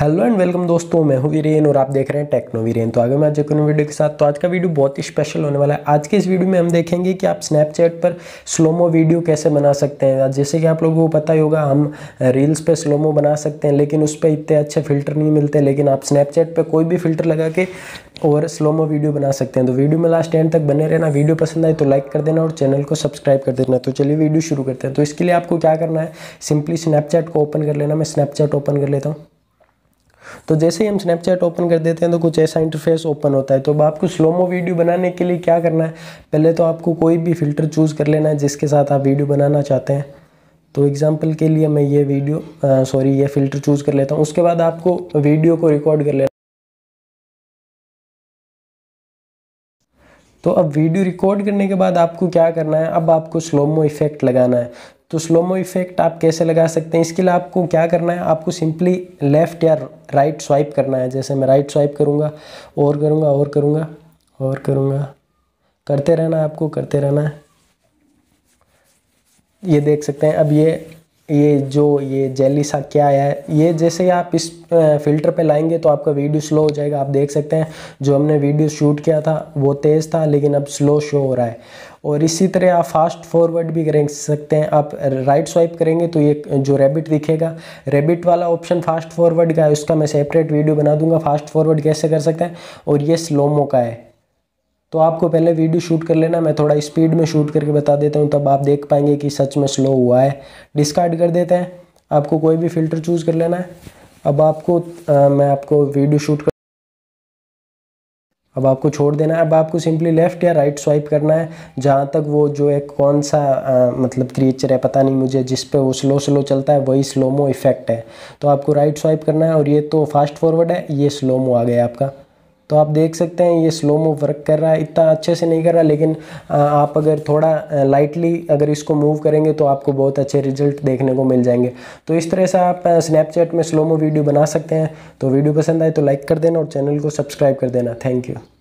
hello and welcome दोस्तों मैं हूं वीरेन और आप देख रहे हैं टेक्नो वीरेन तो आगे मैं आज एक वीडियो के साथ तो आज का वीडियो बहुत ही स्पेशल होने वाला है आज के इस वीडियो में हम देखेंगे कि आप स्नैपचैट पर स्लोमो वीडियो कैसे बना सकते हैं जैसे कि आप लोगों को पता ही होगा हम रील्स पे स्लोमो बना सकते हैं लेकिन उस पर इतने अच्छे फिल्टर नहीं मिलते लेकिन आप स्नैपचैट पर कोई भी फिल्टर लगा के और स्लोमो वीडियो बना सकते हैं तो वीडियो में लास्ट एंड तक बने रहना वीडियो पसंद आए तो लाइक कर देना और चैनल को सब्सक्राइब कर देना तो चलिए वीडियो शुरू करते हैं तो इसके लिए आपको क्या करना है सिंपली स्नैपचैट को ओपन कर लेना मैं स्नैपचैट ओपन कर लेता हूँ तो जैसे ही हम स्नैपचैट ओपन कर देते हैं तो कुछ ऐसा इंटरफेस ओपन होता है तो अब आपको स्लोमो वीडियो बनाने के लिए क्या करना है पहले तो आपको कोई भी फ़िल्टर चूज़ कर लेना है जिसके साथ आप वीडियो बनाना चाहते हैं तो एग्ज़ाम्पल के लिए मैं ये वीडियो सॉरी ये फ़िल्टर चूज़ कर लेता हूँ उसके बाद आपको वीडियो को रिकॉर्ड कर लेना तो अब वीडियो रिकॉर्ड करने के बाद आपको क्या करना है अब आपको स्लोमो इफेक्ट लगाना है तो स्लोमो इफेक्ट आप कैसे लगा सकते हैं इसके लिए आपको क्या करना है आपको सिंपली लेफ़्ट या राइट स्वाइप करना है जैसे मैं राइट स्वाइप करूँगा और करूँगा और करूँगा और करूँगा करते रहना आपको करते रहना है ये देख सकते हैं अब ये ये जो ये जेली सा क्या है ये जैसे आप इस फिल्टर पे लाएंगे तो आपका वीडियो स्लो हो जाएगा आप देख सकते हैं जो हमने वीडियो शूट किया था वो तेज़ था लेकिन अब स्लो शो हो रहा है और इसी तरह आप फास्ट फॉरवर्ड भी कर सकते हैं आप राइट स्वाइप करेंगे तो ये जो रेबिट दिखेगा रेबिट वाला ऑप्शन फास्ट फॉरवर्ड का है उसका मैं सेपरेट वीडियो बना दूंगा फास्ट फॉरवर्ड कैसे कर सकते हैं और ये स्लोमो का है तो आपको पहले वीडियो शूट कर लेना मैं थोड़ा स्पीड में शूट करके बता देता हूँ तब आप देख पाएंगे कि सच में स्लो हुआ है डिस्कार्ड कर देते हैं आपको कोई भी फ़िल्टर चूज़ कर लेना है अब आपको आ, मैं आपको वीडियो शूट कर अब आपको छोड़ देना है अब आपको सिंपली लेफ़्ट या राइट स्वाइप करना है जहाँ तक वो जो एक कौन सा आ, मतलब क्रिएचर है पता नहीं मुझे जिस पे वो स्लो स्लो चलता है वही स्लोमो इफ़ेक्ट है तो आपको राइट स्वाइप करना है और ये तो फास्ट फॉरवर्ड है ये स्लोमो आ गया आपका तो आप देख सकते हैं ये स्लो मूव वर्क कर रहा है इतना अच्छे से नहीं कर रहा लेकिन आप अगर थोड़ा लाइटली अगर इसको मूव करेंगे तो आपको बहुत अच्छे रिजल्ट देखने को मिल जाएंगे तो इस तरह से आप स्नैपचैट में स्लो मूव वीडियो बना सकते हैं तो वीडियो पसंद आए तो लाइक कर देना और चैनल को सब्सक्राइब कर देना थैंक यू